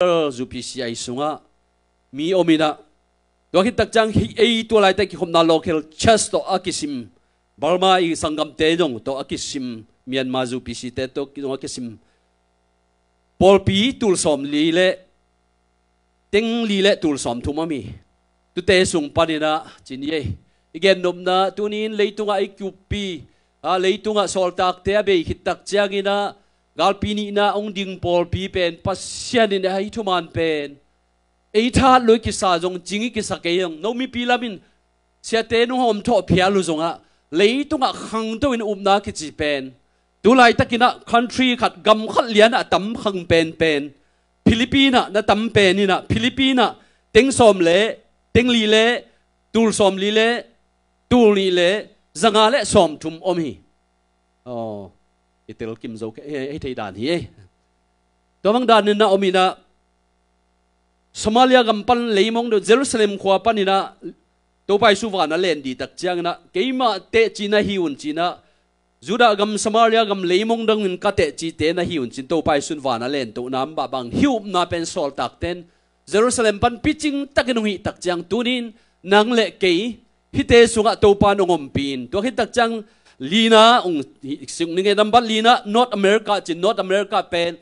ZPCI sunga mi omina do khi tak chang hi ei tu lai ta ki khom na local chest to akisim Burma i sangam te dong to akisim Myanmar ZPC te to ki dong akisim polpi tul som li le ting li le tul som thuma mi tu te sung panina chin ye igen nom na tunin leitunga ikupi a leitunga soltak te abe hitak changina กาลปีนี้นะองดิงปอลปีเป็นปัสเซนินใหทุมันเป็นไอท่าลุยกิสาจงจิงกิสาเกียงนมีปีละมินเสียเตนุ่งหอมทอเพียลุจงอะเลยต้องะขังตัวอินอุบนากิจิเป็นตัวไลตะกินะคันทรีขัดกำขัดเลียนอะตั้มขังเป็นเป็นฟิลิปปินะนะตั้มเป็นนี่นะฟิลิปปินะเต็งสอมเละเต็งลีเละตูลสอมลีเละตูลีเละจังอาเละสอมทุมอมฮีอ๋อ i tel kim zo ke e thei dan hi e to wang dan na omina somalia gam pan leimong do jerusalem khwa panina to pai su wa na len di tak chiang na keima te china hi un china juda gam samaria gam leimong dang in ka te chi te na hi un chin to pai sun wa na len to nam ba bang hiu na pen sol tak ten jerusalem pan pitching takin hi tak chiang tunin nang le ke hi sunga to pa no pin to hi tak chang Lina ung sing ninge number Lina North America chi North America pen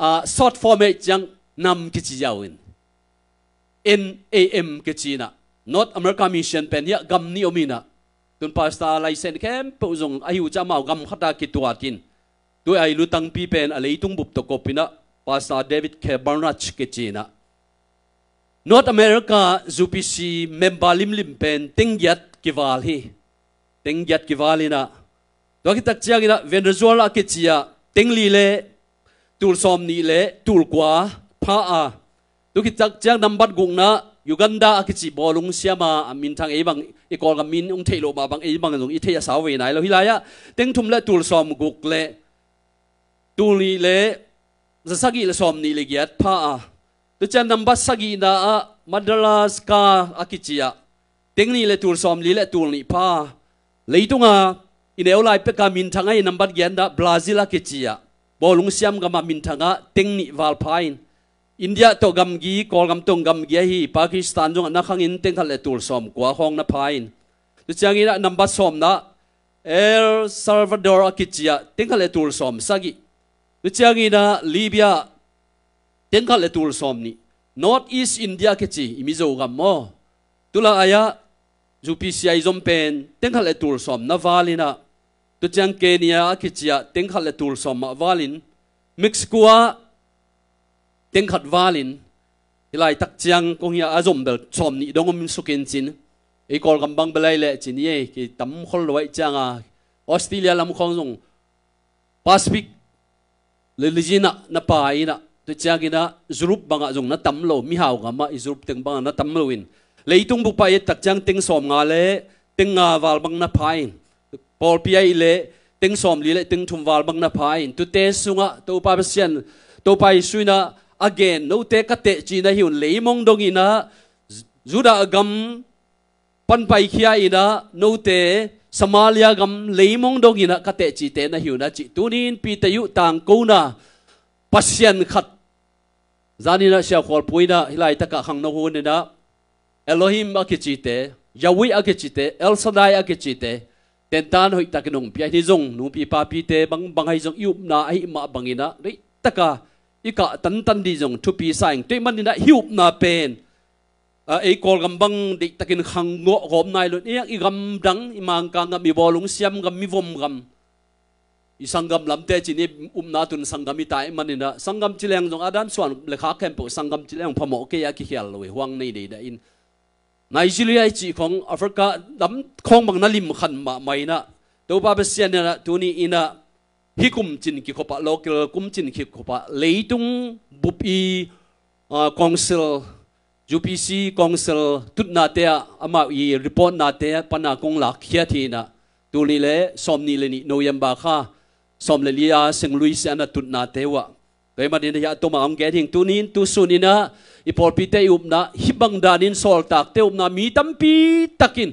uh, short form e chang nam ki chi yawin in am ki chi na North America mission pen ya gam ni omina tun pasta lai sen kem po zong ayu cha mau gam khata ki tuatin tu ai lu tang pi pen alei tung bup to kopina pasta David Kebarnach ki chi na North America ZPC member lim lim pen tingyat kiwal hi teng yat ki walina to ki tak chiang ina ven rezual a ke chia teng li le tul som ni le tul kwa pha a to ki tak chiang nam bat gung na Uganda a ke chi bolung siama amin thang e bang e kol ga min ung thei lo ma bang e bang jong i thei a saw ve nai lo hilaya teng thum le tul som guk le tul ni le zasagi le som ni le giat pha a to chan nam bat sagi na a madalas ka akichia teng ni le tul som li le tul ni pha leitunga in eolai peka min thanga nambat genda gianda kechia bolung siam gama min tengni Valpain, india to gam gi tong hi pakistan jong na khang in teng khal som kwa khong na phain tu changi na number som na el salvador ke chia teng som sagi tu changi na libya teng khal som ni north east india ke chi imizo gam mo tula aya จูพีซีไอจอมเป็นเต็งขัดเลตูลสอมนาวาลินะตัวจังเกเนียกิจยาเต็งขัดเลตูลสอมมาวาลินมิกซ์กัวเต็งขัดวาลินหลายตักจังกงเฮียอาจอมเบลชอมนี่ดงมินสุกินจินไอ้กอลกำบังเบลัยเลจินเย่กิตัมคลรวยจังอาออสเตรเลียลำคองซงปาสปิกลิลิจินะนับไปนะตัวจังกินะจูรุปบังอาจงนัตัมโลมิฮาวกามาอิจูรุปเต็งบังนัตัมโลวิน leitung bu pa ye tak chang ting som nga le ting nga wal bang na phai pol pi ai le ting som li le ting thum wal bang na phai tu te sunga to pa sian to pa suina again no te ka te chi na hiun lấy mong dong ina juda agam pan pai khia ina no te Somalia gam leimong dong ina kate chi te na hiu na tu tunin pi te yu tang ko na pasien khat zani na sha khol puina hilai taka khang na hun na Elohim akichite, Yahweh akichite, El Shaddai akichite, ten tan hoi tak nung pia ni zong nung pi pa pi te bang bang hai zong iup na ai ma bangina ri taka ika tan tan di zong thu pi saing te man na hiup na pen a e kol gam bang di takin khang ngo gom nai lo i gam dang i mang ka ngam mi bolung siam gam mi vom gam i sangam lamte chini umna tun sangami tai manina sangam chileng zong adam swan lekha kempo sangam chileng phamo ke ya ki hial loi e, huang nei dei da in Nigeria chỉ còn Africa đắm không bằng nó lim khăn mà mày na đâu ba bác sĩ nè tu ni ina khi cùng chín khi có bạc khopa local cùng chín khi có bạc, lấy tung bụp y council uh, UPC council tụt nát te ama y report nát te pana kong lạc kia thì na tôi ni le som ni le November kha som le lia Saint Louis ana tụt nát te wa kai man in ya to ma am ge ding tu nin tu sun ina i por pi up na hibang dan in sol tak te up na mi tam pi takin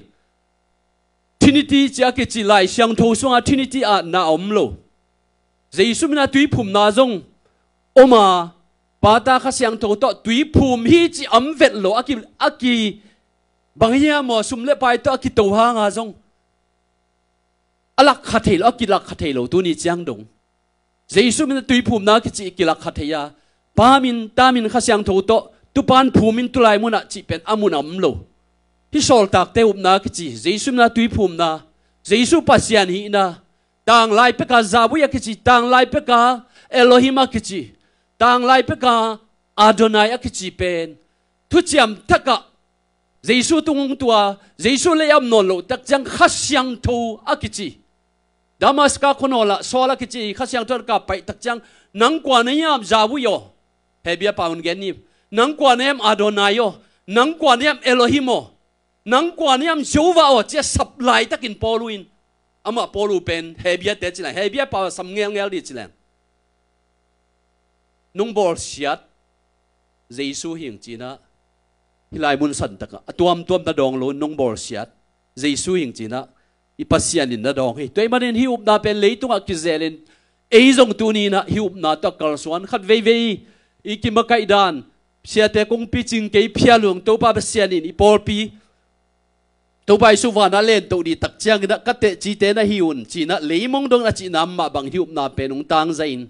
trinity cha ke chi lai siang tho sunga à, trinity a à, na om lo jaisu mina tui phum na jong oma ta kha siang tho to tui phum hi chi am vet lo aki aki bangia à mo sum le pai to aki to ha nga jong alak khathel aki lak khathel lo tu ni chiang dong เจสูมินตุยภูมินากิจิกิลักขัตยาปามินตามินข้าเสียงทูโตตุปานภูมินตุไลมุนกจิเป็นอามุนอมโลฮิสอลตักเตอุบนากิจิเจสุมินตุยภูมินาเจสูปัสยานีนาต่างไลเปกาซาบุยกิจิต่างไลเปกาเอโลฮิมากิจิต่างไลเปกาอาดอนายกิจิเป็นทุจยมทักะเจสูตุงตัวเจสูเลยอมนโลตักจังข้าเสียงทูอากิจิ Damas ka kuno la sola kichi kha siang tor ka pai tak chang nang kwa ne yam jawu yo hebia paun gen ni nang kwa ne yam adonai yo nang kwa ne yam elohimo nang kwa ne yam jova o che supply takin poluin ama polu pen hebia te chila hebia pa sam ngel ngel di chila nung bol siat jesu hing china hilai mun san taka atuam tuam da dong lo nung bol siat jesu hing china ipasianin na dong hei toy manin hi na pen leitung a kizelin eizong tuni na hi na ta kalsuan khat ve ve ikimakai dan siate kung piching kei phialung to pa basianin ipol pi to bai su wana len to di tak chiang na kate chi te na hiun chi na mong dong na chi nam ma bang hi na pen ung tang zain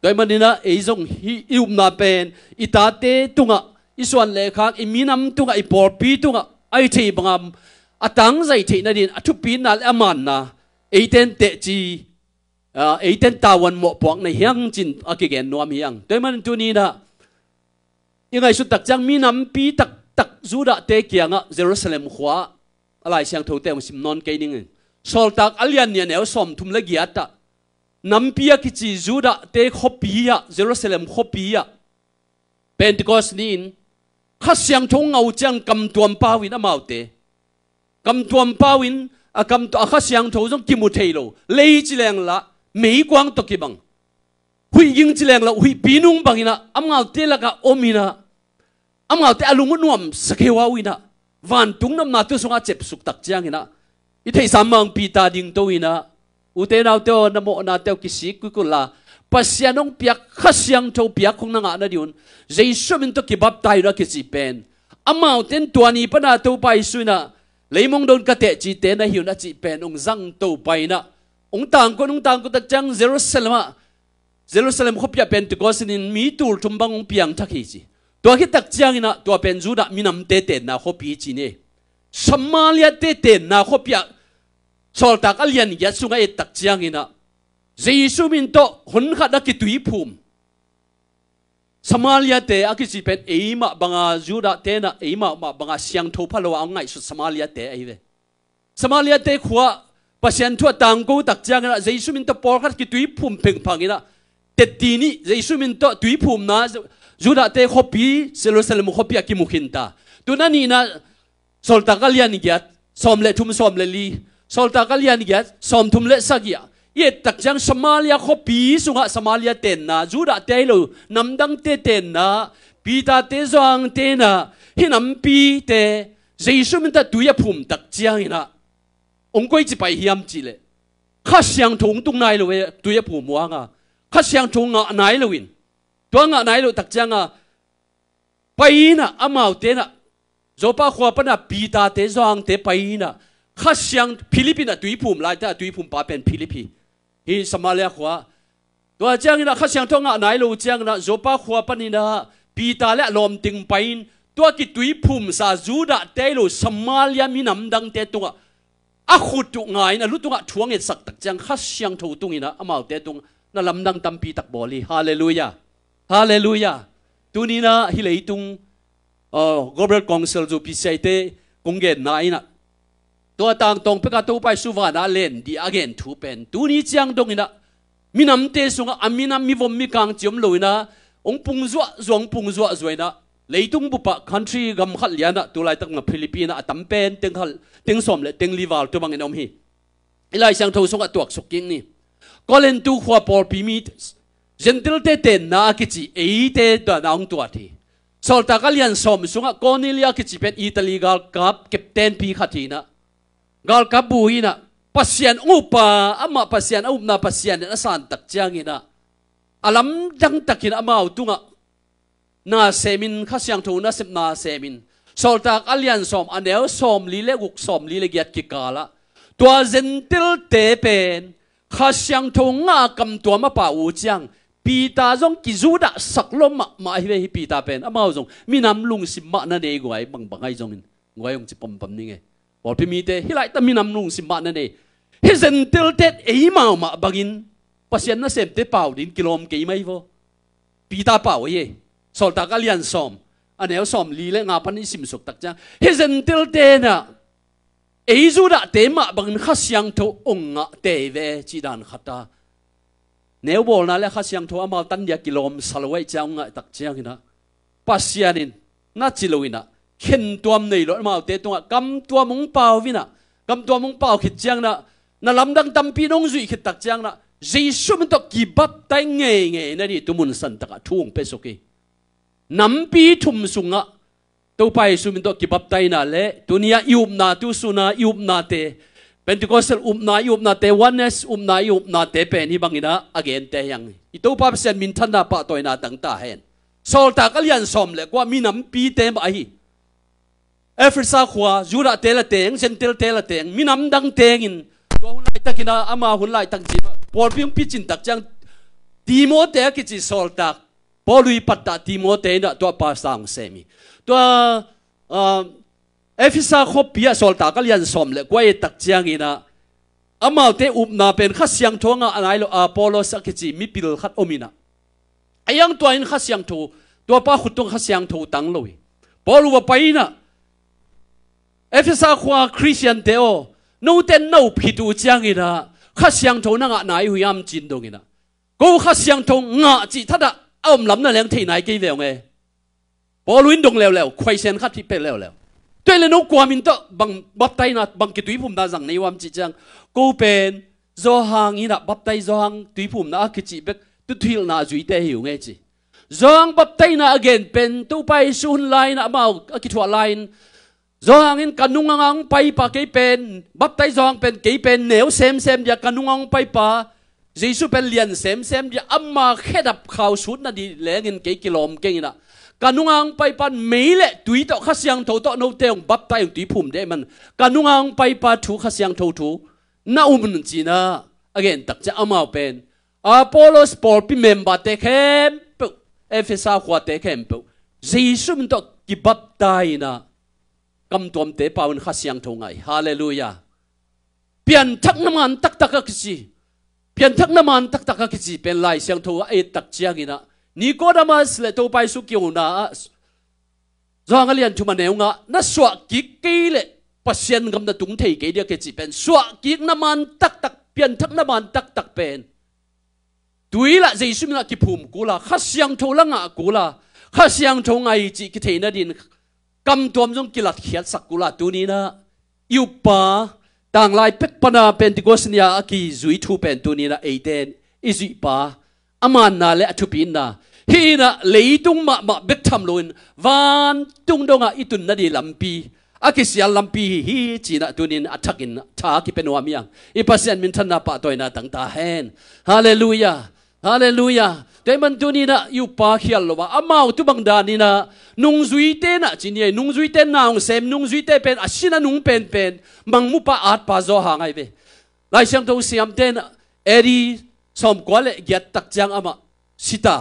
toy manina eizong hi na pen itate tunga iswan le khak iminam tunga ipol pi tunga ai thei bangam atang zai thi na din athu pin na aman na eiten te chi eiten tawan mo pok na hiang chin akigen nuam hiang toy man tu ni na ingai xuất tak chang mi nam pi tak du zu da te kianga jerusalem khóa, khwa alai siang thote um sim non ke ning sol tak alian ne ne som thum la gia ta nam pia ki chi zu da te khopia jerusalem khopia pentecost nin khasiang thong ngau chang kam tuam pa win amau te cầm tuom bao in à cầm to khá xiang thâu giống kim một thầy lô lấy chỉ leng là mỹ quang to kỳ bằng hui ying chỉ leng là hui pinung bằng ina âm ngào tê là cả ôm ina âm ngào tê alung nuam sakewa ina van tung nam na tu sunga chep suk tak chiang ina i thei samang pita ding to ina u te nau teo na mo na teo kisi ku ku la pasianong piak khasiang thâu piak khong na nga na diun jaisu min to kibap tai ra kisi pen amao ten tuani pana to pai suina ลยมงโดนกระเตะจีเตนได้ิวนะจีเป็นองค์ซังโตไปนะองต่างก็องต่างก็ตะจังเยรูซาเล็มอะเยรูซาเล็มขบยาเป็นตัวก็สิ่มีตูทุ่มบังองพียงทักฮีจีตัวคิดตักจังนะตัวเป็นจูดะมีน้ำเตเตนะขบีจีเน่สัมมาเลีเตเตนะขบยาสอดตักอเลยันยัสุงไอตักจังนะเยซูมินโตหุนขัดนักตุยภูมิ Somalia te akisi pet eima banga juda te na eima ma banga siang tho phalo angai su Somalia te aive Somalia te khuwa pasian thua tangko tak chang na Jesu min to por khat ki tui phum pheng phangina te tini Jesu min to tui phum na juda te khopi Jerusalem khopi akimukhin ta tunani na solta kalian giat somle thum somle li solta kalian giat som thum le sagia ye tak chang Somalia kho pi sunga Somalia ten na zu da te lo nam dang te ten na pi ta te zong te na hi nam pi te zai su min ta tu ya phum tak chiang na ong koi chi pai hiam chi le kha siang thong tung nai lo we tu ya phum wa nga kha siang thong nga nai lo win tu nga nai lo tak chang nga pai na amao te na zo pa khwa pa na pi ta te zong te pai na kha siang philippines na tu phum lai ta tu phum pa pen philippines ฮีสมาเลขวาตัวเจ้านี่นข้าเสียงทองอ่ะไหนลูเจ้านะโจป้าขวาปนินะปีตาและลมติงไปนตัวกิตุยพุ่มสาจูดะเตลูสมาเลียมีน้ำดังเตตุงอะขุดุงไงนะลุตุงอ่ะช่วงเอ็สักตักเจ้าข้าเสียงทูตุงินะอามาเตตุงนะลำดังตัมปีตักบอลีฮาเลลูยาฮาเลลูยาตัวนี้นะฮิเลตุงเอ่อกอบเบิลคอนเซิลจูพิเศษเตคงเกตนายนะตัวต่างตรงเปกตัวไปสุวรรณเลนดีอเกนทูเป็นตูนี้จียงตรงนี้นะมีน้ำเตสุงอมีน้ำมีวมมีกางจิมลอยนะองปุงจวจวงปุงจวจวยนะเลยตุงบุปผ country กำขัดเลียนะตัวไรตั้งมาฟิลิปปินส์ตั้มเป็นเต็งขัดเต็งสมเลยเต็งลีวาลตัวบางเงินอมฮีไล่รเสียงทูสงตัวสกิงนี่ก็เล่นตัวขวาพอลพิมิตเ e นเต e te เต na k i c h ิ e te da na ong tua thi s o l t ต kalian som ส u n g a cornelia kichi pet italy g ก l cup c a p ั a i n น i k h gal ka bu na pasian upa ama pasian up na pasian na san tak chiang ina alam dang takin amau tunga na semin kha siang thu na sep na semin soltak alian som anel som li le guk som li le giat ki kala tua zentil te pen kha thu nga kam tua ma pa u chiang ta zong ki zu da sak lo ma ma hi hi pita pen amau zong nam lung sim ma na ne gwai bang bangai zong in gwai ong chi pom pom ni nge or pi mi te hi lai tamin am nung sim ma na ne hi zen tel te e ma ma bagin pasien na sem te pau din kilom ke mai vo pi ta pau ye sol ta ka lian anh à anel som li le nga pan sim suk tak cha hi zen tel te na e zu da te ma bang kha siang tho ong nga te ve chi dan khata nếu bồ na lẽ khát siang thua mau tan dia kilom salway chiang ngại tắc anh hina pasianin na chiloina ข็นตัวมันเลยหรอมาเตะตัวกำตัวมงเปล่าวินะกำตัวมงเปล่าขิดเจียงนะน่ะลำดังตั้มพี่น้องจุยขิดตักเจียงนะจีสุมันต้องกีบับแต่งเงยเงยนั่นนี่ตุมุนสันตะกะทุ่งเปสุกีน้ำพี่ทุ่มสุงะตัวไปสุมันต้องกีบับแต่งน่ะเละตัวนี้ยุบนาตัวสุนายุบนาเตะเป็นตัวกสลอุบนายุบนาเตวันเนสอุบนายุบนาเตเป็นที่บางอินะอเกนเตยงอีตัวพับเซนมินทันดาปะตัวนาตั้งตาเห็นสอลตากเลียนสมเลยว่ามีน้ำปีเต็มไปอเอฟริกาขวายูราเตลเตงเซนเตลเตลเตงมีน้ำดังเตงินตัวหุ่นไล่ตะกินาอามาหุ่นไล่ตังจีบปอลพิมพิจินตักจังตีโมเตกิจิสอลตักปอลุยปัตตาตีโมเตนะตัวปาสางเซมีตัวเอฟริกาขบพปียสอลตักก็เรียนสมเลยกว่าตักจังอินะอามาเตอุบนาเป็นข้าเสียงทวงอะไนล่ะอาปอลสักกิจิมีปิลขัดอมินะไอยังตัวอินข้าเสียงทูตัวป้าขุดตรงข้าเสียงทูตังเลยปอลุว่าไปนะเอฟซาควาคริสเตียนเตโอนูเตนนูผิดูจังอีนะข้าเสียงทงนั่งอ่ะไหนหุยามจินดงอีนะกูข้าเสียงทงงะจิทัดอะอาอมลำนั่นแหลงที่ไหนกี่เดียวไงบอลวินดงแล้วแล้วควายเซนข้าที่เป็นแล้วแล้วดตวยเลยนกวามินตบังบัพไตนะบังกิตุยผมนาจังในวามจิจังกูเป็นโซฮังอีนะบัพไตโซฮังตุยผมนะกิจิเบกตุทิลนาจุยเตหิวไงจิโซฮังบัพไตนะเ g a i n เป็นตุไปสุนไลน์นะมาอักิทัวไลน์จองอินกันุงงังไปปะกี่เป็นบัพไติจองเป็นกี่เป็นเหนียวเซมเซมอยายกันุงงังไปปะยิสุเป็นเลียนเซมเซมเดียอัมมาแค่ดับข่าวสุดนะดีแรงเงินกี่กิโลมกี่นะกันนุงงไปปันมีแหละตุยต่อขั้วเสียงทวต่อโนเตงบัพไติยงตุยผุ่มได้มันกันนุงงไปปะถูขั้วเสียงทวถูน่าอุ้มนจีนะอันนี้ตักจะอัมมาเป็นอาโปโลสปอลปีเมมบัตเต็คเอมเปอเอฟซาควาเต็คเอมเปอยิสุมันต่อกิบัพไตินะ kam tế bao nhiêu khách siang tho ngay hallelujah biến thắc nam an naman tak cái gì biến thắc nam an tak tak cái gì pen lại siang tho ai tak chiang ina nicodemus le to pai su kyu na zong alian thuma neu nga na swa ki ki le pasien gam na tung thei ke dia ke chi pen swa ki naman tak tak pian thak naman tak tak pen tui la jaisu na ki phum kula kha siang tho la nga kula khách siang tho ngay chỉ cái thei na đi กำตัวมจงกิลัดเขียนสักกุลาตัวนี้นะยูป่าต่างลายเป็กปนาเป็นติโกสเนียอกีจุยทูเป็นตัวนี้นะเอเดนอิจิป่าอามานาและทุปินนะฮีนะเลยตุงมามาเบ็ดทำลุนวันตุงดงอ่ะอีตุนนาดีลัมปีอากิสยาลัมปีฮีจีนะตุนินอัตักินทากิเป็นวามียงอีพัสยันมินทนาปะตัวนาตั้งตาเ็นฮาเลลูยาฮาเลลูยาแต่มันตัวนี้นะอยู่ปาเขียลว่าอามาตุบังดานี่นะนุ่งจุยเตนะจีนี่นุ่งจุยเตนนางเซมนุ่งจุยเตเป็นอาชินะนุ่งเป็นเป็นมังมุปะอาดปาโซหางไงเว้ลายเสียงตรงเสียมเตนะเอรีสมกวาเลเกียตักจังอามาสิตา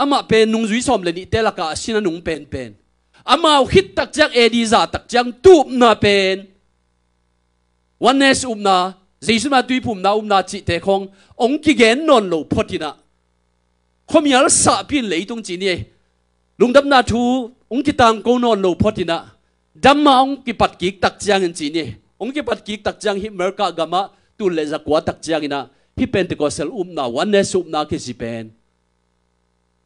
อามาเป็นนุ่งจุยสมเลนี่เตละกะอาชินะนุ่งเป็นเป็นอามาคิดตักจังเอรีซาตักจังตูบนาเป็นวันเนสอุบนา Jesus ma tui phum na um na chi te khong ong ki gen non lo photina ขมีอะไรสับพินเลยตรงจีนี่ลุงดับนาทูองค์กิตังโกนอนโลพอดินะดัมมาองค์กิปัดกิกตักจียงจีนี่องค์กิปัดกิกตักจียงฮิเมรกากามาตุเลจักวาตักจียงนะฮิเป็นติโกเซลอุมนาวันเนสุมนาคิสิเป็น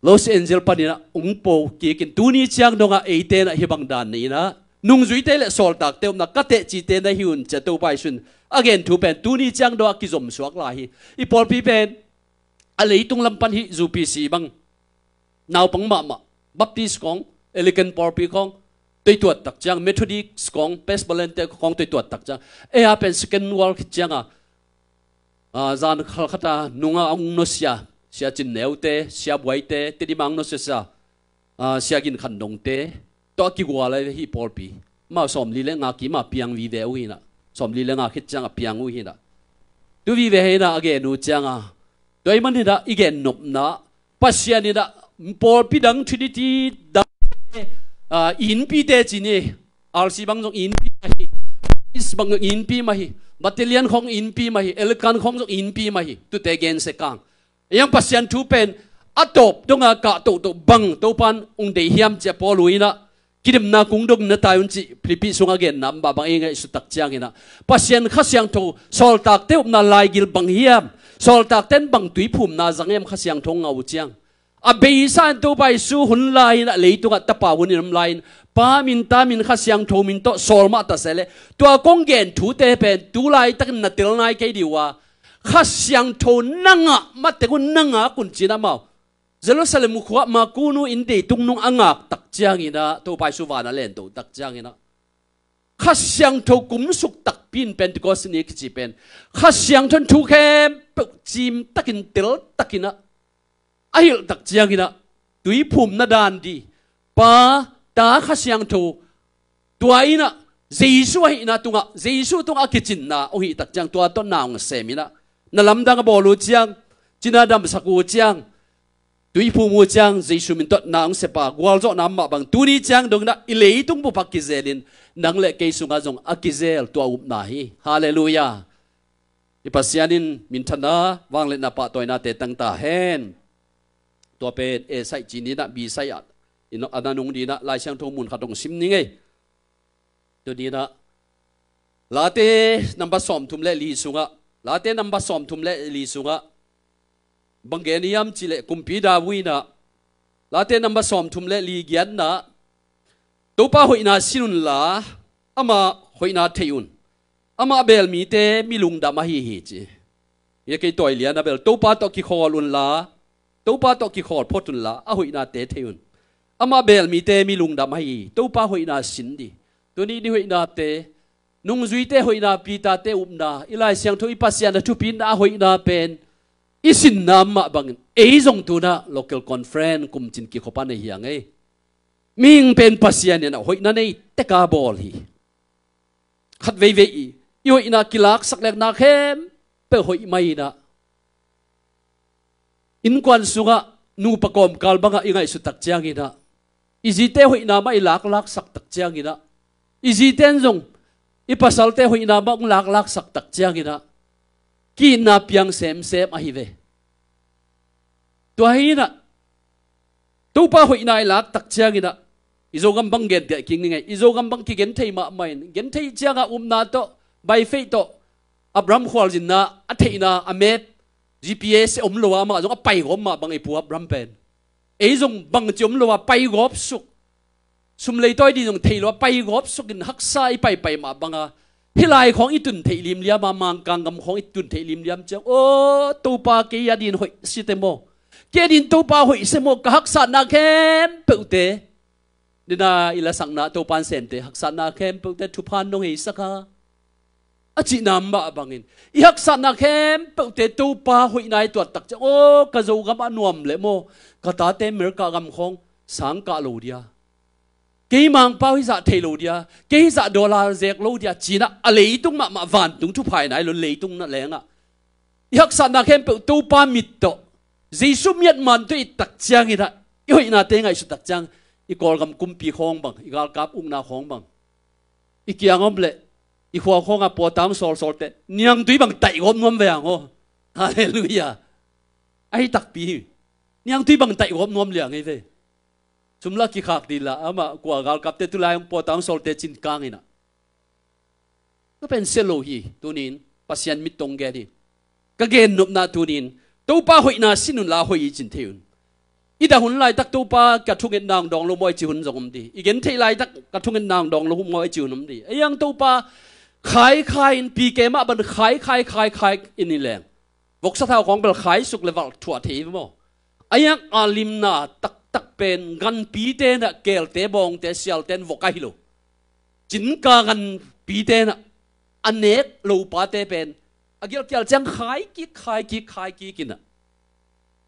ลอสแอนเจลปันนะองค์โปกิกินตูนี้จียงดงอาเอเตนะฮิบังดานนี่นะนุ่งจุยเตลสอลตักเตอมนักเตจีเตนะฮิุนจะตัวไปสุน again ทูเป็นตูนี้จียงดงอากิจมสวกลาฮีอีพอลพีเป็น a leitung lampan hi zupi si bang naw pang ma ma baptist kong elegant porpi kong tui tuat tak chang methodic kong pes balente kong tui tuat tak chang e a pen second war chang a à zan khal khata nunga ong no sia sia chin neu te sia buai te te di mang no sia sa à sia gin khan dong te to ki gwa lai hi porpi ma som li le nga ki ma piang vi ve u hi na som li le nga khit chang a piang u hi na tu vi ve he na age nu chang a ตัวมันนี่ละอีกนุบนะปัสยานี่ละปอลพิดังทรินิตี้ดังอ่าอินพีเดจินี่อาร์ซีบังจงอินพีมาฮีอิสบังอินพีมาฮีบัตเตเลียนของอินพีมาฮีเอลกันของจงอินพีมาฮีตุเตเกนเซกังยังปัสยานทูเป็นอัตบดงอากาตุตุบังตุปันองเดียมเจปอลุยนะกิดมนาคุงดงนตายอุนจิพลิปิสุงเกนนำบาบังเองไอสุตักเจียงนะปัสยานข้าเสียงทูสอลตักเตวนาลายกิลบังเฮียม sol tak ten bang tui phum na zang em khasiang thong ngau chiang a be san to bai su hun lai na le tu ga tapa hun in lai pa min ta min khasiang tho min to sol ma ta sele to kong gen thu te pen tu lai tak na tel nai ke diwa khasiang tho nanga ma te kun nanga kun china mau Jerusalem khuwa ma nu in de tung nung angak tak chiang ina to bai su wa na len to tak chiang ina khasiang tho kum suk tak pin pentecost ni ki chi pen kha siang thon thu khe chim takin tel takina ahil tak chiangina tui phum na dan di pa ta kha siang thu tuaina Giêsu hay na tunga Giêsu tunga kitchen na o hi tak chang tua ton naung semina na lamdang bolu chiang china dam saku chiang tui phu mu chang jesu min tot nang se pa gwal zo nam ma bang tu ni chăng, dong na lấy tung bu pak kizelin nang le ke sunga jong akizel tua up na hi hallelujah ipasianin min thana wang le na pa toy na te tang ta hen tua pe e sai chi ni na bi sai at in ana nung di na lai sang thong khát khatong sim ni ngai to di na late number sòm thum le li sunga late number sòm thum le li sunga บางเกนิยมจิเลกุมพีดาวีนะลาเตนัมบะสอมทุมเลลีเกียนนะตัวป้าหอยนาสินุนลาอามาหอยนาเทยุนอามาเบลมีเตมีลุงดามาฮีฮีจียากิตัวเลียนเบลตัวป้าตอกิคอลุนลาตัวป้าตอกิคอลพอตุนลาอาหอยนาเตเทยุนอามาเบลมีเตมีลุงดามาฮีตัวป้าหอยนาสินดีตัวนี้ดีหอยนาเตนุ่งจุยเตหอยนาปีตาเตอุบนาอีไลเสียงทุยปัสยานะทุพินอาหอยนาเป็น isin nama bang ei jong tuna local conference kum chin ki khopa ne hiang ei ming pen pasian na hoi na nei teka bol hi khat ve ve i yo ina kilak sak lek na khem pe hoi mai na in kwan sunga nu pakom kalbanga ingai su tak chiang ina izite hoi na mai lak lak sak tak chiang ina iziten jong ipasalte hoi na ma lak lak sak tak chiang ina ki na piang sem sem a hi ve tu hi na tu pa hoi nai lak tak chiang ina izo gam bang get de king ngai izo gam bang ki gen thei ma mai gen thei chiang a um na to bai fe to abram khwal jin na a na a gps om lo ma zo a pai gom ma bang e pu abram pen e zong bang chom lo pai gop suk sum lei toi đi dùng thei lo pai gop suk in hak sai pai pai ma banga ฮิลายของอีตุนเทลิมเลียมามังกังกำของอีตุนเทลิมเลียมเจ้าโอ้ตูปาเกียดินหอยสิเตโมเกียดินตูปาหอยสิโมกหักสันนาเข้มเปิดเตดินาอิละสังนาตูปานเซนเตหักสันนาเข้มเปิดเตทุพานนงเฮสักาอาจีนามบะบังอินอีหักสันนาเข้มเปิดเตตูปาหอยนายตัวตักเจ้าโอ้กะโจกำอันวมเลโมกะตาเตมิรกะกำของสังกะโลเดีย cái mang bao giờ thay lô dia cái à? giờ đô la zek lô dia chỉ là à lấy tung mà mà vạn tung chụp phải này luôn lấy tung nó lẻ ngạ yak san na khem pe tu pa mit to jisu miet man tu đặc chiang ira yoi na te ngay su đặc chiang i gọi gam kum pi hoang bang i gọi cáp ung um na hoang bang i kia om le i khwa khong à po tam sol sol te niang tui bang tai gom nom veang ho hallelujah ai đặc pi niang tui bang tai gom nom lẻ ai ve là ki khak di la ama kwa gal kapte tu lai po tam sol te chin kang ina no pen selo hi tunin pasian mit tong ge đi, cái gen nop na tunin to pa hoi na sinun la hoi chin theun ida hun lai tak to pa ka thunget nang dong lo moi chi hun zogom di igen thei lai tak ka thunget nang dong lo moi chi đi, di ayang e tàu pa khai khai in pi ke ma ban khai khai khai khai in ileng vok sa thao kong bel khai suk level thua thei mo ayang e alim na tak ตักเป็นกันปีเตนะเกลเตบองเตเซลเตนวกไกโลจินกากันปีเตนะอันเนกโลปาเตเป็นอากิลเกลจังขายกิขายกิขายกิกินะ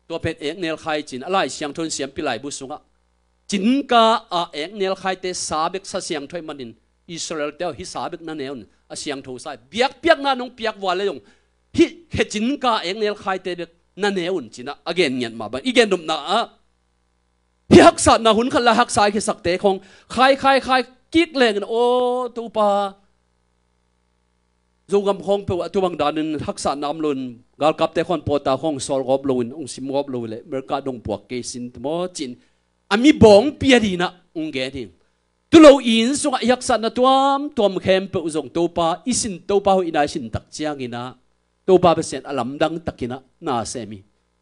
ตัวเป็นเอกเนลขายจินอะไรเสียงทนเสียงปีไหลบุษงะจินกาอาเอกเนลขายเตสาเบกเสียงถอยมันินอิสราเอลเตฮิสาเบกนั่นเองอาเสียงทูใส่เปียกเปียกนั่นนงเปียกวานเลยงฮิเฮจินกาเอกเนลขายเตเบกนั่นเองจินะ again เงียนมาบ้างอีกเงนดมนะ hi hak sa na hun khala hak sai khi sak te khong khai khai khai kik leng o tu pa zogam khong pe tu bang danin hak sa nam lun gal kap te khon pota khong sol gop lun ong sim gop lu le merka dong puak ke sin mo chin ami bong pia di na ong ge tu lo in so yak sa na tuam tuam khem pe uzong to pa isin to pa ho ina sin tak chiang ina to pa be sen alam dang takina na semi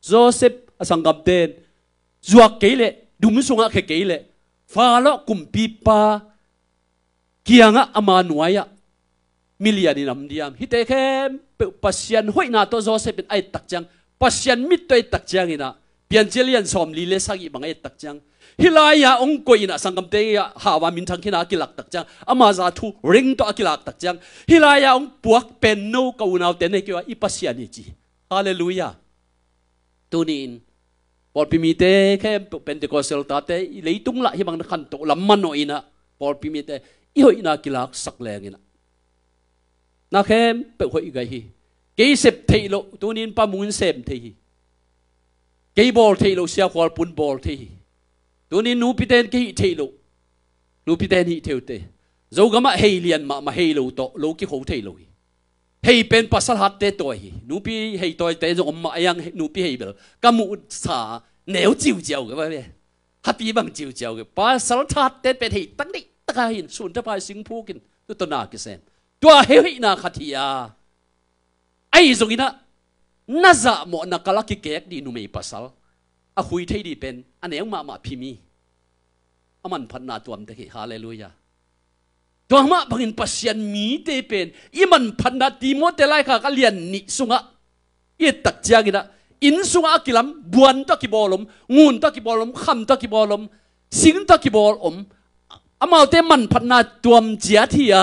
joseph asangam den đúng sung a khe ke le pha lo kum pi pa kianga ama nuaya million in am diam hi te khem pasian hoi na to joseph ai tak chang pasian mit toi tak chang ina pian chelian som li le sagi bangai tak chang hilaya ong ko ina sangam te ya hawa min thang khina kilak tak chang ama za thu ring to kilak tak chang hilaya ong puak pen no kaunau te ne kiwa ipasiani chi hallelujah tunin ปอปิมีเตแค่เป็นเดกอเซลตาเตเลยตุงละที่บางนันตกลำมันโนอินะปอปิมีเตอีหอยนากิลักสักแรงอินะนักเข้มเป็นหอยไงฮีเกยเสพเทโลตัวนี้ปามุนเสพเทฮีเกยบอลเทโลเสียควอลปุนบอลเทฮีตัวนี้นูพิเตนเกยเทโลนูพิเตนฮีเทวเตโจกมาเฮเลียนมามาเฮโลโตโลกิโฮเทโลฮีเป็นภาษาฮัตเตตัวหนูพี่ตัวตยอมมาอย่างหนูพี่เฮบลกมุสาเนวจิวเจียวกับว่าเนฮัปปี้บังจิวเจียวกับภาษาฮัตเตเป็นเฮตั้งนี้ตั้งไห้ส่วนทีไปสิงคโปร์กินตัวนาเกษมตัวเฮฮินาคัตยาไอ้สงินะน่าจะหมอนักลักกเกดีหนูไม่ภาษาอะคุยที่ดีเป็นอันเนี้ยมามาพิมีอามันพันนาตัวมันจะเฮฮาเลลูยาตัวมาบังินพัศยันมีเตเป็นอิมันพันนาทีโมเตไลค่ะก็เลียนนิสุงะออตัดเจ้ยกินะอินสุงะกิลัมบวนตะกิบอลมงูนตะกิบอลมคำตะกิบอลมสิงตะกิบอลมอามาเตมันพันนาตัวมเจียที่า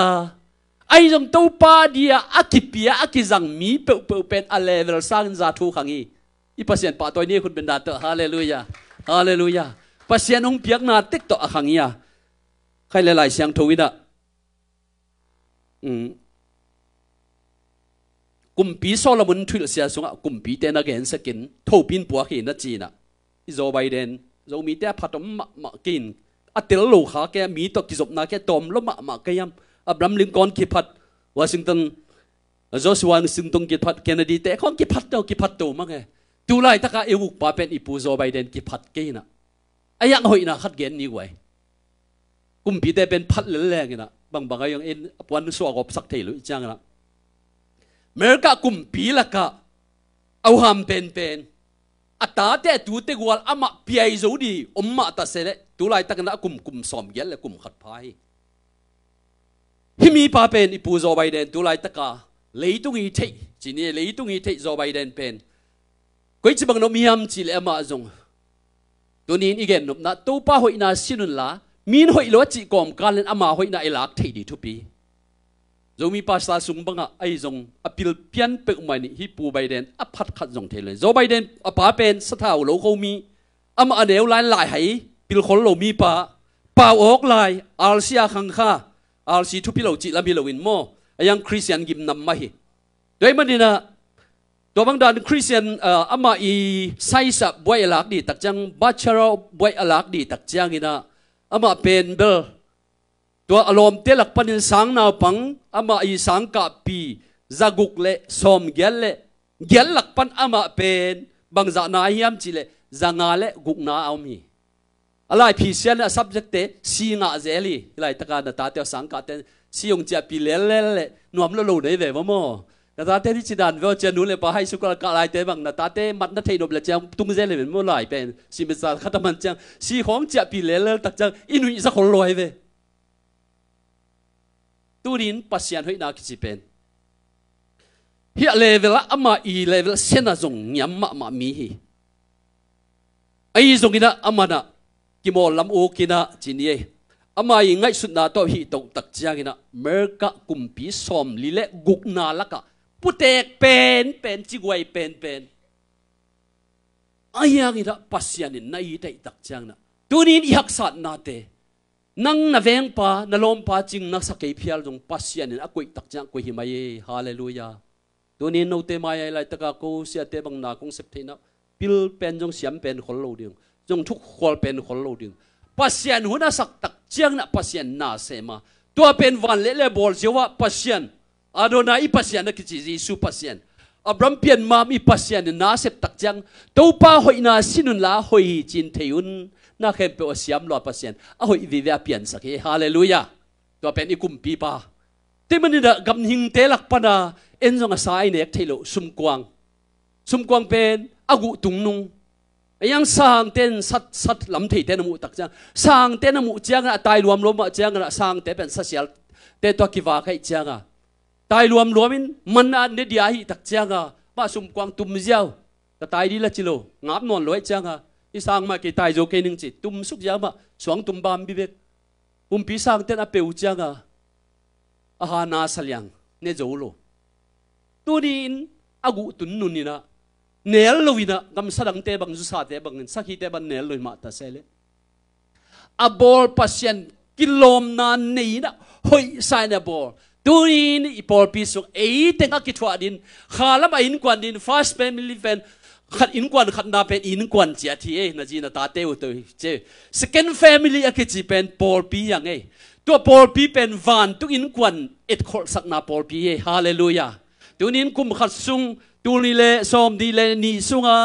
ไอ้จงตัวปาเดียอากิเปียอากิจังมีเปเปเป็นอะไรเวลสร้างจาทูขังอีอีพัศยันป่าตัวนี้คุณเป็นดาเตอฮาเลลูยาฮาเลลูยาพัศยันองเปียกนาติกต่อขังอีอาใครหลายๆเสียงทวินะกุมปีโซลมุนทุลเสียสงะกุมปีเตนักเห็นสกินทูปินปัวหินนัจีนะอโซไบเดนโซมีแต่ผัดมมมะกินอัติลลูกาแกมีตกิจบนาแกตอมลมะมะกยมอับรัมลิงกอนกิพัดวอชิงตันโจสวานซิงตงกิพัดแคนาดีแต่ของกิพัดเจ้ากิพัดโตมากไงตูไลตะกาเอวุกปาเป็นอีปูโซไบเดนกิพัดกินะไอ้ยังหอยนะขัดเกนนี่ไว้กุมปีแต่เป็นพัดเล่นแรงนะ pang bangayong in apuan so agop sakte lu chang la merka kumpi la ka au ham pen pen ata te tu te gwal ama piai zo di omma ta sele tu lai tak na kum kum som gel le kum khat phai himi pa pen ipu zo bai den tu lai taka leitung i thei chini leitung i thei zo bai den pen koi chi bang no mi ham chi le ama zong tunin igen nop na to pa hoi na sinun la มีนหอยลวจิกอมการเลนอามาหอยน่าเอลักเทดีทุกปีจงมีภาษาสุ่มบังไอ้ทรงอภิลเพียนเป็กมันฮิปูไบเดนอพัดขัดทรงเทเลยโจไบเดนอป้าเป็นสถาวโลเขามีอามาเดวลายหลายไหปิลคนโลมีป้าป้าออกลายอาลเซียขังค่าอาลซีทุกปีเราจิลาบิลวินโม่ไอ้ยังคริสเตียนกิมนำมาให้ด้วยมันนี่นะตัวบางดานคริสเตียนอามาอีไซสับบวยอลักดีตักจังบัชเชอร์บวยอลักดีตักจังอินะ ama pen bel tua alom te lak panin sang naw pang ama i sang ka pi zaguk le som gel le gel lak pan ama pen bang za na hiam chi le zanga le guk na aw mi alai phi sian a subject te si nga zeli lai taka na ta te sang ka ten si yong cha pi le le le nuam lo lo dei ve mo na ta te chi dan vel chen nu le pa hai su ka ka lai te bang na ta te mat na thei nob le chang tung ze le mo lai pen si me sa khata man chang si khom cha pi le le tak chang inu i sa khol loi ve tu rin sian hoi na ki chi pen hi level ama i level sena zong nyam ma ma mi hi ai zong ina ama na ki mo lam u kina chi ni ama i ngai sut na to hi tong tak chiang ina mer ka kum pi som li le guk na la ka ผู้เตกเป็นเป็นจิ๋วอเป็นเป็นอายังอีละปัศยานินนายแต่ตักจังนะตัวนี้ยักษ์สัตว์นาเตนั่งนั่งเวงปานั่งลมปาจิงนั่งสัก่พิลจงปัศยานินอกุยตักจังกุยหิมายฮาเลลูยาตัวนี้นูเตมาย่ไรตะกากูเสียเตบังนาคงเสพเทนะปิลเป็นจงเสียมเป็นคนโลดึงจงทุกคนเป็นคนโลดึงปัศยานหัวนังสักตักจังนะปัศยานนาเสมาตัวเป็นวันเล่เล่บอลเสียว่าปัศยาน Adonai i pasian na kichi Jesu pasian Abram pian mam i pasian na sep tak chang to pa hoi na sinun la hoi chin theun na khem pe osiam loa pasian a hoi vi ve pian saki hallelujah to pen i kum pi pa te man da gam hing te lak pana en jong a sai nek thailo sum kwang sum kwang pen agu tung nung yang sang ten sat sat lam thei ten mu tak chang sang ten mu chiang na tai luam lo ma chiang na sang te pen sa sial te to ki wa khai chiang a tai luam luamin man an ne dia hi tak changa ba sum kwang tum ziao ta tai đi la chilo ngap non loi changa i sang ma ke tai jo ke ning chi tum suk ya ma suang tum bam bi bek um pi sang ten a peu changa a ha na yang, ne zo lo tu ni in agu tun nun ni na nel lo ina gam sarang te bang zu sa te bang sakhi te ban nel loi ma ta sele a bol pasien kilom na nei na hoi sai na bol tuin ipol pisuk ei tenga kitwa din khalam a in din fast family ven khat in kwan khat na pen in kwan chia thi e na ji na ta te u to che second family a kichi pen pol pi yang e to pol pi pen van tu in kwan et khol sak na pol pi e hallelujah tunin kum khat sung tuni le som di le ni sunga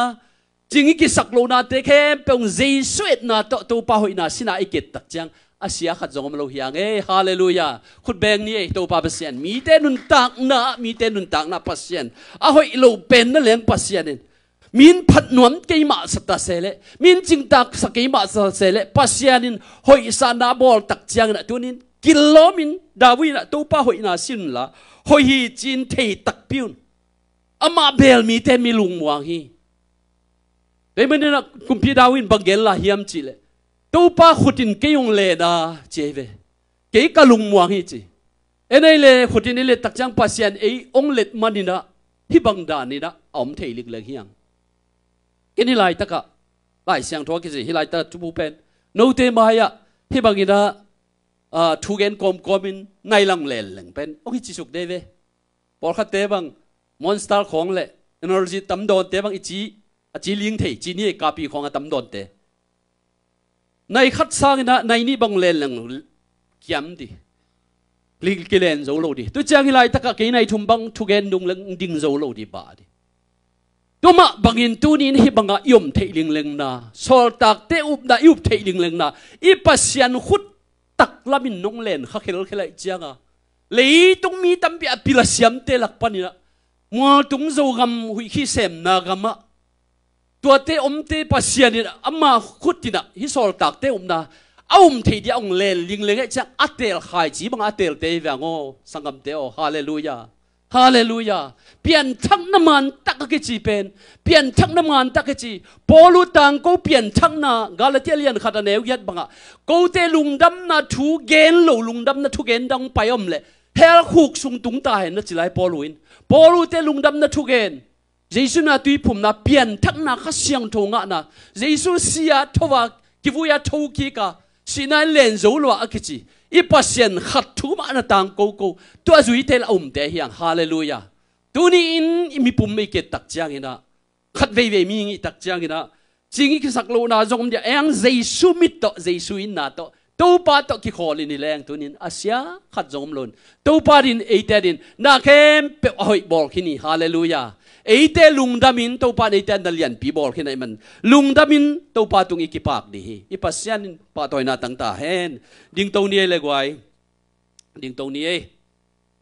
chính cái sạc lô na thế khem bông dây suet na to to pa hội na sina iket e tak chang asia khat zongom lo hiang e hallelujah khut beng ni eh, to pa pasien mi te nun tak na mi te nun tak na pasien a hoi lo pen na leng pasien in min phat nuam ke ma sata sele min ching tak sa ke ma sa sele pasien in hoi sa na bol tak chiang na tunin kilomin dawi na to pa hoi na sin la hoi hi chin thei tak piun ama bel mi te mi lung muang hi Đấy mới nên là cùng phía đào in bằng ghế là hiếm chỉ topa khutin keyong le da cheve ke kalung muang hi chi enai le khutin le takchang pasian ei ong let manina hi bang da ni da om theilik le hiang kini lai taka lai siang tho ki ji hi lai ta tu bu pen no te ma ya hi bang ina a thu gen kom in nai lang le leng pen ong hi chi suk de ve por kha te bang monster khong le energy tam don te bang ichi a chi ling thei chi ni e ka pi khong a tam don te nay khát sang na nay ni bang lên lang kiam đi li ki lên zo lo đi tôi tu chang lai tất cả cái này thum bang thu gen dung lang ding zo lo đi ba đi tu ma bang in tu ni hi bang a yom thei ling leng na sol tak te up na yup thei ling leng na i pasian khut tak lamin nong len kha khel lại chang a lấy tung mi tâm bia apila siam te lak panina mua tung zo gam hui khi xem na gam ตัวเตอมเตปัสยานิอามาขุดตินะฮิสอลตักเตอมนะอาอมเทียวองเลนลิงเลงเจ้าอัตเตลขายจีบังอัตเตลเตวังโอสังกัมเตอฮาเลลูยาฮาเลลูยาเปลี่ยนทักน้ำมันตักกิจีเป็นเปลี่ยนทักน้ำมันตักกจีปอลูตังก็เปลี่ยนทักนากาลเตียเลียนขัดแนวยัดบังอ่ะก็เตลุงดำนาทูเกนโลลุงดำนาทูเกนดังไปอมเลยเฮลคุกสุงตุงตายนะจิไลปอลูอินปอลูเตลุงดำนาทูเกน Giêsu na tuy phum na pian thắt na khát siang thâu ngã na Giêsu sia thâu và kí vui thâu kí cả xin ai lên dấu loa ác chi ít sen khát thú mà na tang câu câu tua duy thế là ông tế hiang hallelujah tu ni in mi phum mi kết tắc chiang ina khát về về mi nghĩ tắc chiang ina chính cái sắc lô na giống như anh Giêsu mít to Giêsu in na to tâu pa to ki khol ni leng tu nin asia khát giống luôn tâu pa din ấy din na kem pe hoi bol kini hallelujah ấy thế lùng in ate lungdamin topa na ate andalian pibol kina iman lungdamin topa tung ikipak dihi ipasyan patoy na tang hen, ding tau nia legway ding tau niya nia,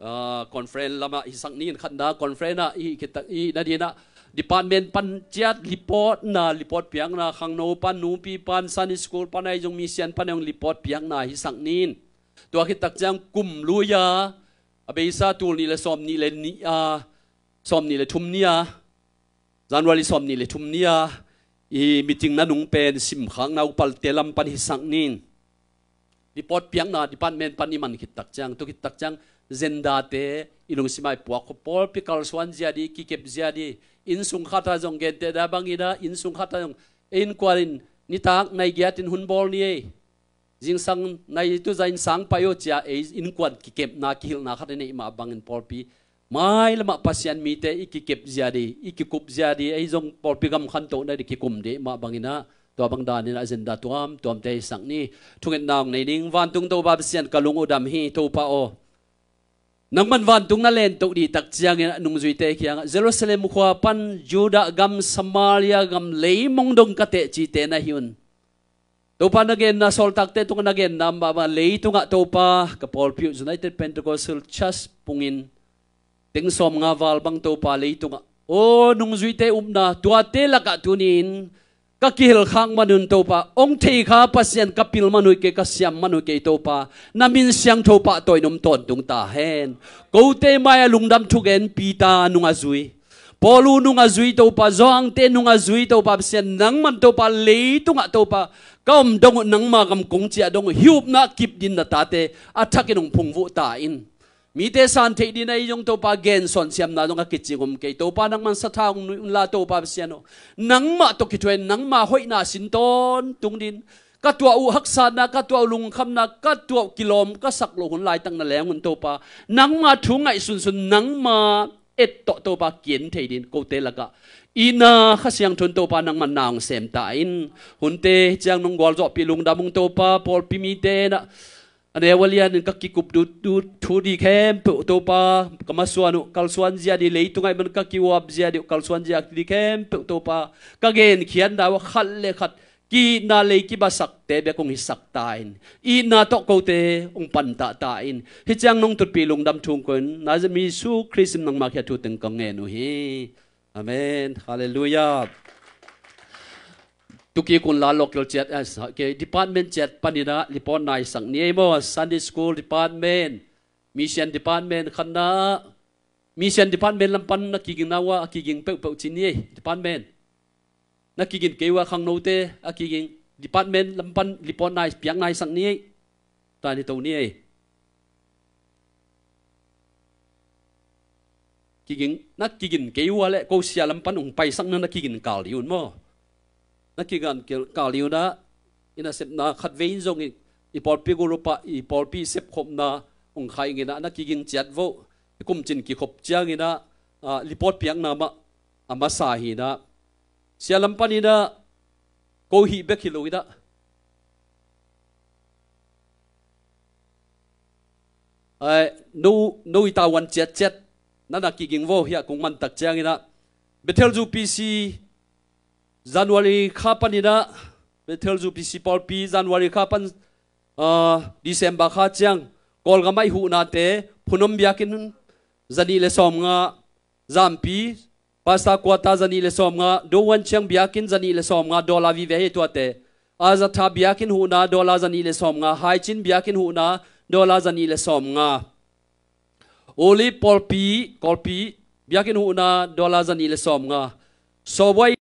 ah, conference lama isang ni khat đa conference na i kita i na di na department pan chat report na report piang na khang no pan nu pi pan san school pan ai jong mission pan ang report piang na hisang nin tua ki tak jang kum luya abeisa tul ni le som ni le สมนี่เลยทุมเนียจันวาลีอมนี่เลยทุมเนียอีมิจิงนันุงเป็นสิมขังนาุปัลเตลัมปันหิสังนินดิปอดเปียงนาดิปันเมนปันนิมันคิดตักจังตุกิดตักจังเจนดาเตอิลุงสิมาปัวกปอลพิกาลสวนเจียดีกิเก็บเจียดีอินสุงขัตาจงเกตเตดาบังอิดาอินสุงขัตาจงอินควารินนิทักในเกียตินหุนบอลนี่จิงสังในตัวจิจสังไปโอเจียเอินควานกิเก็บนาคิลนาขัดในอิมาบังอินปอลปี mai là mà pasian mi te iki kep ziadi iki kup ziadi ai zong por pigam khan to na ki kum de ma bangina to bang da ni Zen da tuam tuam te sang ni thungen nang nei ning van tung to ba pasian kalung odam hi to pa o nang man van tung na len to di tak chiang in nung zui te khiang jerusalem khwa pan juda gam samaria gam lei mong dong ka te chi te na hiun Topa nagain na sol takte tunga nagain na mama lay tunga topa kapol Pio United Pentecostal Church pungin tiếng som nga val bang to pa lấy tung ô nung duy tế um na tua te là cả tu nín các kihil khang manun to pa ông thầy kha pasien kapil manu ke ka siam manu ke to pa namin siang to pa toy nom ton tung ta hen ko te maya à lungdam thu gen pita nunga zui à polu nunga zui à to pa zong te nunga zui to pa sen nang man to pa le tunga to pa kom dong nang ma kam kung chia đông hiup na kip din na ta te attack in phung vu ta in mi te san te di nei yong to pa gen son siam na longa kichi gum ke to pa nang man sa tha ung nu la to pa siano nang ma to ki twen nang ma hoi na sin ton tung din ka tua u hak sa na ka tua lung kham na ka tua kilom ka sak lo hun lai tang na leng un to pa nang ma thu ngai sun sun nang ma et to to pa kien te din ko te laga ka ina khasiang thun to pa nang man nang sem ta in hun te chang nong gol zo pi lung da mung to pa pol pi mi te na อันเอวเลียนก็กิกุบดูดูทูดีเข้มปุตปาก็มาส่วนกัลส่วนเจียดีเลยตุงไอ้มันก็กิวับเจียดีกัลส่วนเจียดีเข้มปุตปาก็เกณฑ์เขียนดาวขัดเลขัดกีนาเลยกีบาสักเตเบกงหิสักตายอีนาตอกเกเตองปันตาตายฮิจังนงตุดปีลงดำทุงคนน่าจะมีสู้คริสต์นังมาเขียทูตึงกังเงนุฮีอเมนฮาเลลูยาตุกีคุณลาโลกเจ็ดเอสเกดีพาร์ตเมนต์เจ็ดปนินะลิปอนนายสังเนียมอสันดิสกูลดีพาร์ตเมนต์มิเชนดีพาร์ตเมนต์คณะมิเชนดีพาร์ตเมนต์ลำปันนักกิกินาวะกิกิงเป๊ะเป๊ะชินี่ดีพาร์ตเมนต์นักกิกินเกวะขังโนเตะกิกิงดีพาร์ตเมนต์ลำปันลิปอนนายเปียงนายสังเนียตอนนี้ตรงนี้กิกิงนักกิกินเกวะเละกูเสียลำปันองไปสังนั้นนักกิกินกาลิอุนมอ na ki gan kel ka liu na ina sep na khat vein zong i por pi guru pa i por pi sep khop na ong khai ngina na ki ging chat vo kum chin ki khop chiang ina report piang na ma ama sa hi na sialam pani na ko hi be ki lo ina ai nu nu ta wan chat chat na na ki ging vo hi kung man tak chiang ina bethel ju pc January kapanina Bethel zu principal pi January kapan uh, December kha chiang kol ga mai hu na te phunom biakin zanile somga zampi pasta kwata zanile somga do wan chiang biakin zanile somga som nga dola vi ve he biakin hu na dola zanile somga som hai chin biakin hu na dola zanile somga. som nga oli polpi kolpi biakin hu na dola zanile somga. so boy